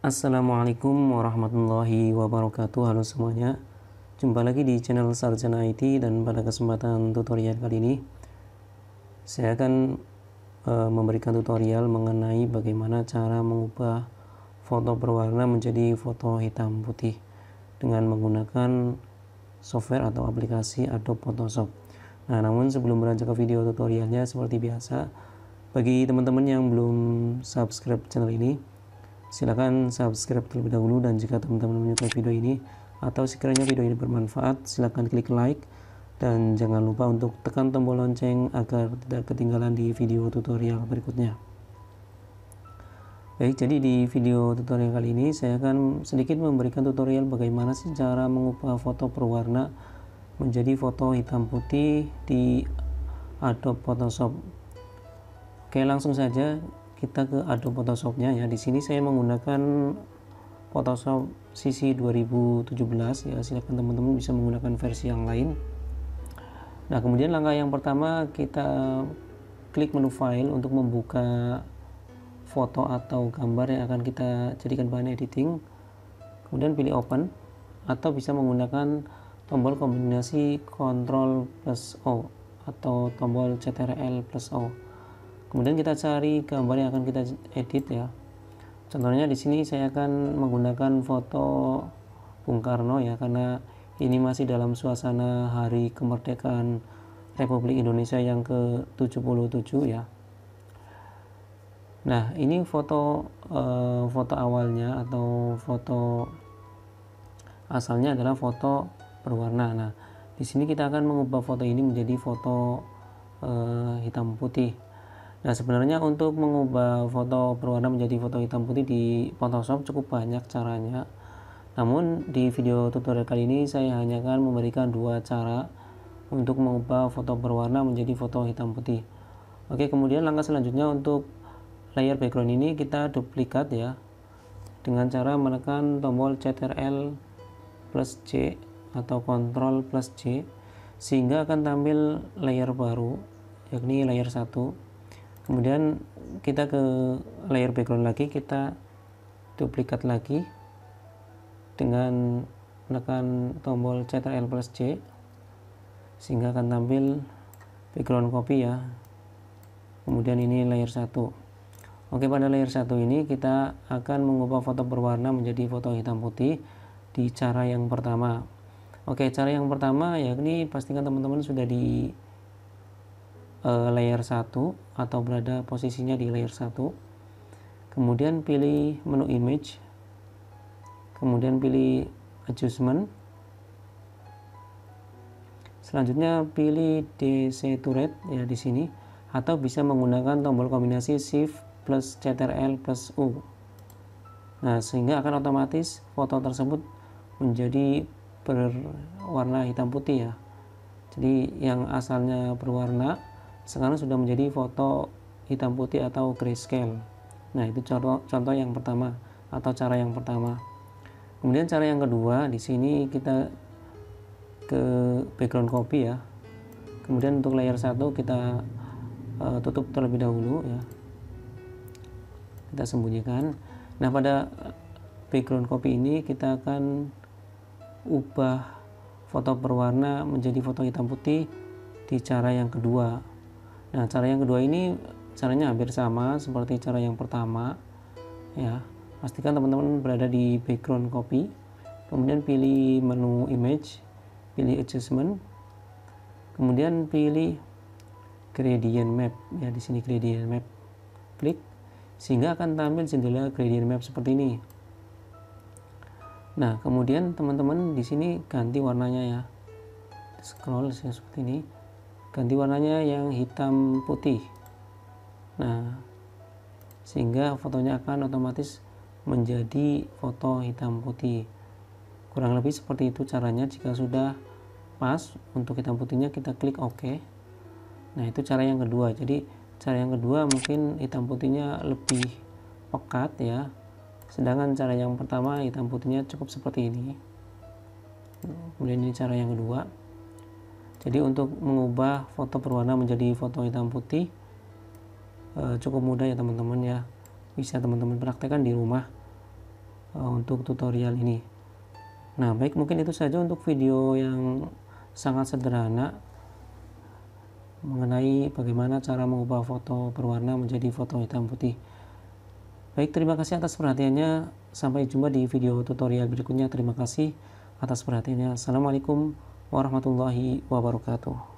Assalamualaikum warahmatullahi wabarakatuh Halo semuanya Jumpa lagi di channel Sarjana IT Dan pada kesempatan tutorial kali ini Saya akan e, memberikan tutorial mengenai bagaimana cara mengubah foto berwarna menjadi foto hitam putih Dengan menggunakan software atau aplikasi Adobe Photoshop Nah namun sebelum beranjak ke video tutorialnya seperti biasa Bagi teman-teman yang belum subscribe channel ini Silahkan subscribe terlebih dahulu dan jika teman-teman menyukai video ini atau sekiranya video ini bermanfaat, silahkan klik like dan jangan lupa untuk tekan tombol lonceng agar tidak ketinggalan di video tutorial berikutnya. Baik, jadi di video tutorial kali ini saya akan sedikit memberikan tutorial bagaimana sih cara mengubah foto perwarna menjadi foto hitam putih di Adobe Photoshop. Oke, langsung saja kita ke Adobe Photoshopnya ya di sini saya menggunakan Photoshop CC 2017 ya silahkan teman-teman bisa menggunakan versi yang lain nah kemudian langkah yang pertama kita klik menu file untuk membuka foto atau gambar yang akan kita jadikan bahan editing kemudian pilih open atau bisa menggunakan tombol kombinasi Ctrl plus O atau tombol CTRL plus O kemudian kita cari gambar yang akan kita edit ya contohnya di sini saya akan menggunakan foto Bung Karno ya karena ini masih dalam suasana hari kemerdekaan Republik Indonesia yang ke-77 ya nah ini foto eh, foto awalnya atau foto asalnya adalah foto berwarna nah di sini kita akan mengubah foto ini menjadi foto eh, hitam putih Nah, sebenarnya untuk mengubah foto berwarna menjadi foto hitam putih di Photoshop cukup banyak caranya. Namun, di video tutorial kali ini saya hanya akan memberikan dua cara untuk mengubah foto berwarna menjadi foto hitam putih. Oke, kemudian langkah selanjutnya untuk layer background ini kita duplikat ya dengan cara menekan tombol CTRL plus C atau Ctrl plus C sehingga akan tampil layer baru yakni layer 1 kemudian kita ke layer background lagi kita duplikat lagi dengan menekan tombol Ctrl plus C sehingga akan tampil background copy ya kemudian ini layer 1 oke pada layer 1 ini kita akan mengubah foto berwarna menjadi foto hitam putih di cara yang pertama oke cara yang pertama yakni pastikan teman-teman sudah di uh, layer 1 atau berada posisinya di layer 1 kemudian pilih menu image kemudian pilih adjustment selanjutnya pilih desaturate ya di sini atau bisa menggunakan tombol kombinasi shift plus ctrl plus u nah sehingga akan otomatis foto tersebut menjadi berwarna hitam putih ya jadi yang asalnya berwarna sekarang sudah menjadi foto hitam putih atau grayscale. Nah, itu contoh, contoh yang pertama atau cara yang pertama. Kemudian cara yang kedua, di sini kita ke background copy ya. Kemudian untuk layer 1 kita uh, tutup terlebih dahulu ya. Kita sembunyikan. Nah, pada background copy ini kita akan ubah foto berwarna menjadi foto hitam putih di cara yang kedua Nah, cara yang kedua ini caranya hampir sama seperti cara yang pertama. Ya, pastikan teman-teman berada di background copy. Kemudian pilih menu image, pilih adjustment. Kemudian pilih gradient map. Ya, di sini gradient map. Klik sehingga akan tampil jendela gradient map seperti ini. Nah, kemudian teman-teman di sini ganti warnanya ya. Scroll ya, seperti ini ganti warnanya yang hitam putih nah sehingga fotonya akan otomatis menjadi foto hitam putih kurang lebih seperti itu caranya jika sudah pas untuk hitam putihnya kita klik OK nah itu cara yang kedua jadi cara yang kedua mungkin hitam putihnya lebih pekat ya sedangkan cara yang pertama hitam putihnya cukup seperti ini kemudian ini cara yang kedua jadi untuk mengubah foto berwarna menjadi foto hitam putih eh, cukup mudah ya teman-teman ya bisa teman-teman praktekkan di rumah eh, untuk tutorial ini nah baik mungkin itu saja untuk video yang sangat sederhana mengenai bagaimana cara mengubah foto berwarna menjadi foto hitam putih baik terima kasih atas perhatiannya sampai jumpa di video tutorial berikutnya terima kasih atas perhatiannya assalamualaikum warahmatullahi wabarakatuh